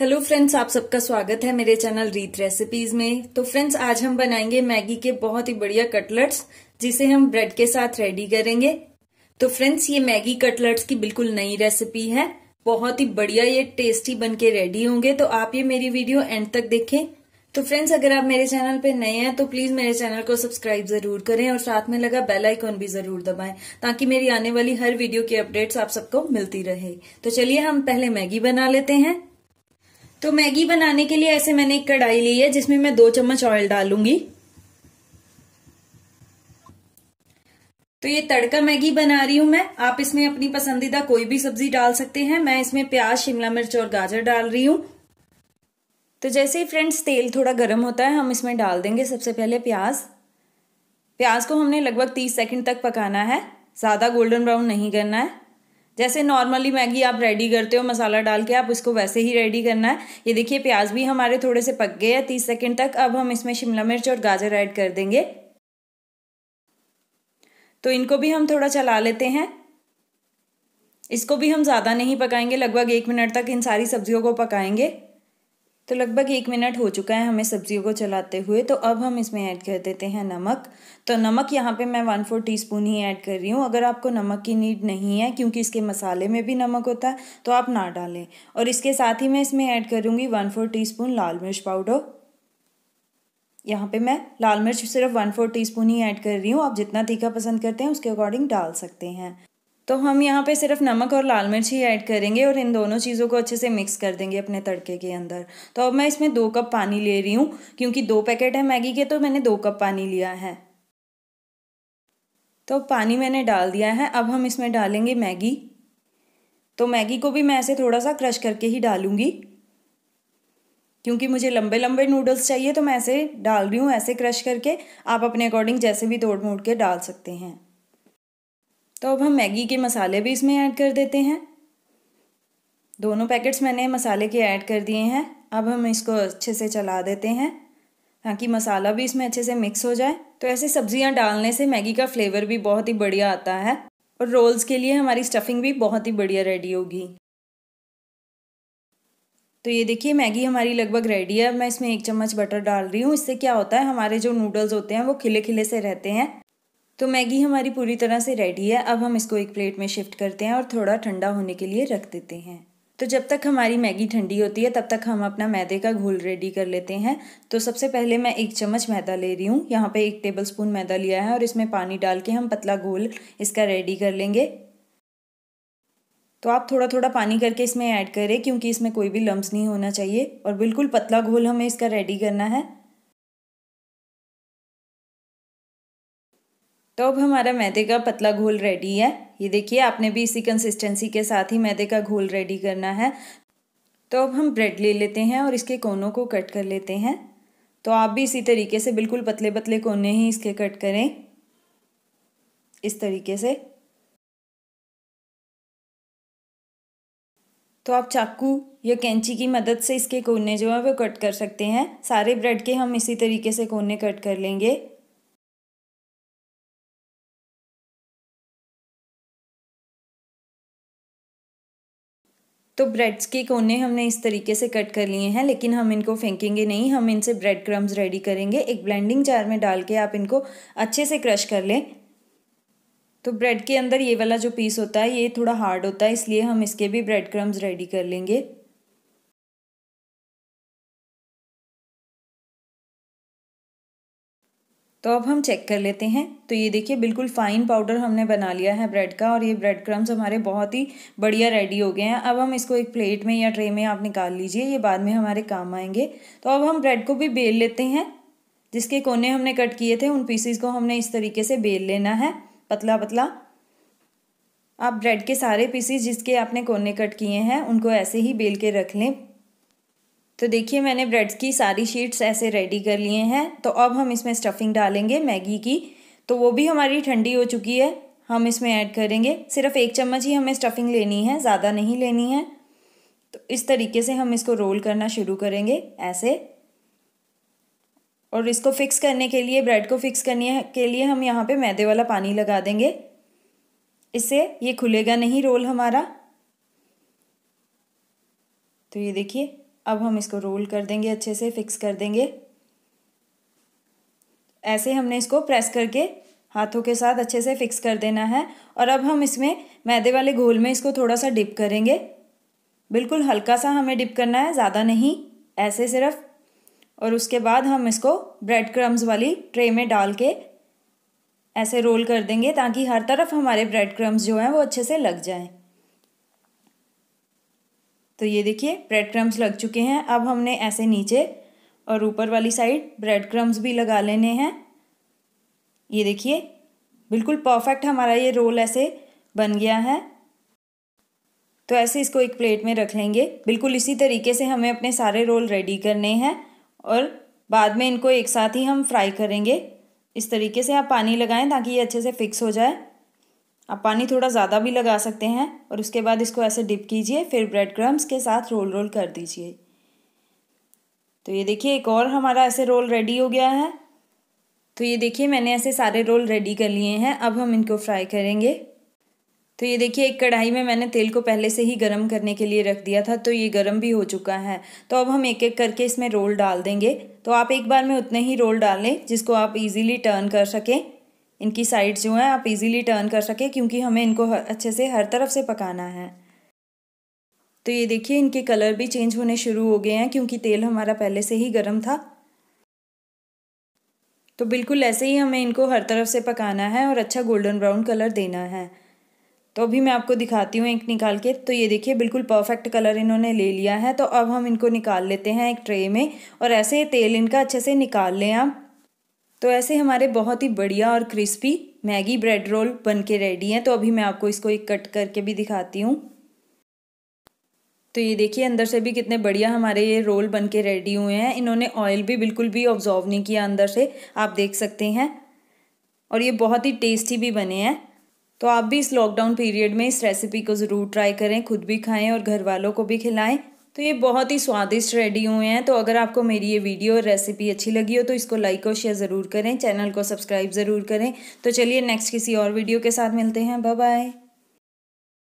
hello friends आप सबका स्वागत है मेरे चैनल रीत रेसिपीज में तो फ्रेंड्स आज हम बनाएंगे मैगी के बहुत ही बढ़िया कटलेट्स जिसे हम ब्रेड के साथ रेडी करेंगे तो फ्रेंड्स ये मैगी कटलेट्स की बिल्कुल नई रेसिपी है बहुत ही बढ़िया ये टेस्टी बन के रेडी होंगे तो आप ये मेरी वीडियो एंड तक देखें तो फ्रेंड्स अगर आप मेरे चैनल पे नए हैं तो प्लीज मेरे चैनल को सब्सक्राइब जरूर करें और साथ में लगा बेल आइकॉन भी जरूर दबाएं ताकि मेरी आने वाली हर वीडियो की अपडेट्स आप सबको मिलती रहे तो चलिए हम पहले मैगी बना लेते हैं तो मैगी बनाने के लिए ऐसे मैंने एक कढ़ाई ली है जिसमें मैं दो चम्मच ऑयल डालूंगी तो ये तड़का मैगी बना रही हूं मैं आप इसमें अपनी पसंदीदा कोई भी सब्जी डाल सकते हैं मैं इसमें प्याज शिमला मिर्च और गाजर डाल रही हूं तो जैसे ही फ्रेंड्स तेल थोड़ा गर्म होता है हम इसमें डाल देंगे सबसे पहले प्याज प्याज को हमने लगभग तीस सेकंड तक पकाना है ज़्यादा गोल्डन ब्राउन नहीं करना है जैसे नॉर्मली मैगी आप रेडी करते हो मसाला डाल के आप इसको वैसे ही रेडी करना है ये देखिए प्याज भी हमारे थोड़े से पक गए हैं तीस सेकेंड तक अब हम इसमें शिमला मिर्च और गाजर ऐड कर देंगे तो इनको भी हम थोड़ा चला लेते हैं इसको भी हम ज़्यादा नहीं पकाएंगे लगभग एक मिनट तक इन सारी सब्जियों को पकाएंगे तो लगभग एक मिनट हो चुका है हमें सब्जियों को चलाते हुए तो अब हम इसमें ऐड कर देते हैं नमक तो नमक यहाँ पे मैं वन फोर टीस्पून ही ऐड कर रही हूँ अगर आपको नमक की नीड नहीं है क्योंकि इसके मसाले में भी नमक होता है तो आप ना डालें और इसके साथ ही मैं इसमें ऐड करूँगी वन फोर टी लाल मिर्च पाउडर यहाँ पे मैं लाल मिर्च सिर्फ वन फोर टी ही ऐड कर रही हूँ आप जितना तीखा पसंद करते हैं उसके अकॉर्डिंग डाल सकते हैं तो हम यहाँ पे सिर्फ नमक और लाल मिर्च ही ऐड करेंगे और इन दोनों चीज़ों को अच्छे से मिक्स कर देंगे अपने तड़के के अंदर तो अब मैं इसमें दो कप पानी ले रही हूँ क्योंकि दो पैकेट है मैगी के तो मैंने दो कप पानी लिया है तो पानी मैंने डाल दिया है अब हम इसमें डालेंगे मैगी तो मैगी को भी मैं ऐसे थोड़ा सा क्रश करके ही डालूँगी क्योंकि मुझे लंबे लंबे नूडल्स चाहिए तो मैं ऐसे डाल रही हूँ ऐसे क्रश करके आप अपने अकॉर्डिंग जैसे भी तोड़ मोड़ के डाल सकते हैं तो अब हम मैगी के मसाले भी इसमें ऐड कर देते हैं दोनों पैकेट्स मैंने मसाले के ऐड कर दिए हैं अब हम इसको अच्छे से चला देते हैं ताकि मसाला भी इसमें अच्छे से मिक्स हो जाए तो ऐसे सब्जियां डालने से मैगी का फ्लेवर भी बहुत ही बढ़िया आता है और रोल्स के लिए हमारी स्टफिंग भी बहुत ही बढ़िया रेडी होगी तो ये देखिए मैगी हमारी लगभग रेडी है मैं इसमें एक चम्मच बटर डाल रही हूँ इससे क्या होता है हमारे जो नूडल्स होते हैं वो खिले खिले से रहते हैं तो मैगी हमारी पूरी तरह से रेडी है अब हम इसको एक प्लेट में शिफ्ट करते हैं और थोड़ा ठंडा होने के लिए रख देते हैं तो जब तक हमारी मैगी ठंडी होती है तब तक हम अपना मैदे का घोल रेडी कर लेते हैं तो सबसे पहले मैं एक चम्मच मैदा ले रही हूँ यहाँ पे एक टेबलस्पून मैदा लिया है और इसमें पानी डाल के हम पतला घोल इसका रेडी कर लेंगे तो आप थोड़ा थोड़ा पानी करके इसमें ऐड करें क्योंकि इसमें कोई भी लम्ब नहीं होना चाहिए और बिल्कुल पतला घोल हमें इसका रेडी करना है तो अब हमारा मैदे का पतला घोल रेडी है ये देखिए आपने भी इसी कंसिस्टेंसी के साथ ही मैदे का घोल रेडी करना है तो अब हम ब्रेड ले लेते हैं और इसके कोनों को कट कर लेते हैं तो आप भी इसी तरीके से बिल्कुल पतले पतले कोने ही इसके कट करें इस तरीके से तो आप चाकू या कैंची की मदद से इसके कोने जो है वो कट कर सकते हैं सारे ब्रेड के हम इसी तरीके से कोने कट कर लेंगे तो ब्रेड्स के कोने हमने इस तरीके से कट कर लिए हैं लेकिन हम इनको फेंकेंगे नहीं हम इनसे ब्रेड क्रम्स रेडी करेंगे एक ब्लेंडिंग जार में डाल के आप इनको अच्छे से क्रश कर लें तो ब्रेड के अंदर ये वाला जो पीस होता है ये थोड़ा हार्ड होता है इसलिए हम इसके भी ब्रेड क्रम्स रेडी कर लेंगे तो अब हम चेक कर लेते हैं तो ये देखिए बिल्कुल फाइन पाउडर हमने बना लिया है ब्रेड का और ये ब्रेड क्रम्स हमारे बहुत ही बढ़िया रेडी हो गए हैं अब हम इसको एक प्लेट में या ट्रे में आप निकाल लीजिए ये बाद में हमारे काम आएंगे तो अब हम ब्रेड को भी बेल लेते हैं जिसके कोने हमने कट किए थे उन पीसीस को हमने इस तरीके से बेल लेना है पतला पतला आप ब्रेड के सारे पीसीस जिसके आपने कोने कट किए हैं उनको ऐसे ही बेल के रख लें तो देखिए मैंने ब्रेड्स की सारी शीट्स ऐसे रेडी कर लिए हैं तो अब हम इसमें स्टफिंग डालेंगे मैगी की तो वो भी हमारी ठंडी हो चुकी है हम इसमें ऐड करेंगे सिर्फ एक चम्मच ही हमें स्टफिंग लेनी है ज़्यादा नहीं लेनी है तो इस तरीके से हम इसको रोल करना शुरू करेंगे ऐसे और इसको फिक्स करने के लिए ब्रेड को फिक्स करने के लिए हम यहाँ पे मैदे वाला पानी लगा देंगे इससे ये खुलेगा नहीं रोल हमारा तो ये देखिए अब हम इसको रोल कर देंगे अच्छे से फिक्स कर देंगे ऐसे हमने इसको प्रेस करके हाथों के साथ अच्छे से फिक्स कर देना है और अब हम इसमें मैदे वाले घोल में इसको थोड़ा सा डिप करेंगे बिल्कुल हल्का सा हमें डिप करना है ज़्यादा नहीं ऐसे सिर्फ और उसके बाद हम इसको ब्रेड क्रम्स वाली ट्रे में डाल के ऐसे रोल कर देंगे ताकि हर तरफ हमारे ब्रेड क्रम्स जो हैं वो अच्छे से लग जाएं तो ये देखिए ब्रेड क्रम्स लग चुके हैं अब हमने ऐसे नीचे और ऊपर वाली साइड ब्रेड क्रम्स भी लगा लेने हैं ये देखिए बिल्कुल परफेक्ट हमारा ये रोल ऐसे बन गया है तो ऐसे इसको एक प्लेट में रख लेंगे बिल्कुल इसी तरीके से हमें अपने सारे रोल रेडी करने हैं और बाद में इनको एक साथ ही हम फ्राई करेंगे इस तरीके से आप पानी लगाएं ताकि ये अच्छे से फिक्स हो जाए आप पानी थोड़ा ज़्यादा भी लगा सकते हैं और उसके बाद इसको ऐसे डिप कीजिए फिर ब्रेड क्रम्स के साथ रोल रोल कर दीजिए तो ये देखिए एक और हमारा ऐसे रोल रेडी हो गया है तो ये देखिए मैंने ऐसे सारे रोल रेडी कर लिए हैं अब हम इनको फ्राई करेंगे तो ये देखिए एक कढ़ाई में मैंने तेल को पहले से ही गर्म करने के लिए रख दिया था तो ये गर्म भी हो चुका है तो अब हम एक एक करके इसमें रोल डाल देंगे तो आप एक बार में उतने ही रोल डालें जिसको आप इजीली टर्न कर सकें इनकी साइड्स जो हैं आप इजीली टर्न कर सकें क्योंकि हमें इनको अच्छे से हर तरफ से पकाना है तो ये देखिए इनके कलर भी चेंज होने शुरू हो गए हैं क्योंकि तेल हमारा पहले से ही गर्म था तो बिल्कुल ऐसे ही हमें इनको हर तरफ से पकाना है और अच्छा गोल्डन ब्राउन कलर देना है तो अभी मैं आपको दिखाती हूँ एक निकाल के तो ये देखिए बिल्कुल परफेक्ट कलर इन्होंने ले लिया है तो अब हम इनको निकाल लेते हैं एक ट्रे में और ऐसे तेल इनका अच्छे से निकाल लें आप तो ऐसे हमारे बहुत ही बढ़िया और क्रिस्पी मैगी ब्रेड रोल बन के रेडी हैं तो अभी मैं आपको इसको एक कट करके भी दिखाती हूँ तो ये देखिए अंदर से भी कितने बढ़िया हमारे ये रोल बन के रेडी हुए हैं इन्होंने ऑयल भी बिल्कुल भी ऑब्जॉर्व नहीं किया अंदर से आप देख सकते हैं और ये बहुत ही टेस्टी भी बने हैं तो आप भी इस लॉकडाउन पीरियड में इस रेसिपी को ज़रूर ट्राई करें खुद भी खाएं और घर वालों को भी खिलाएं तो ये बहुत ही स्वादिष्ट रेडी हुए हैं तो अगर आपको मेरी ये वीडियो और रेसिपी अच्छी लगी हो तो इसको लाइक और शेयर ज़रूर करें चैनल को सब्सक्राइब ज़रूर करें तो चलिए नेक्स्ट किसी और वीडियो के साथ मिलते हैं बाय बाय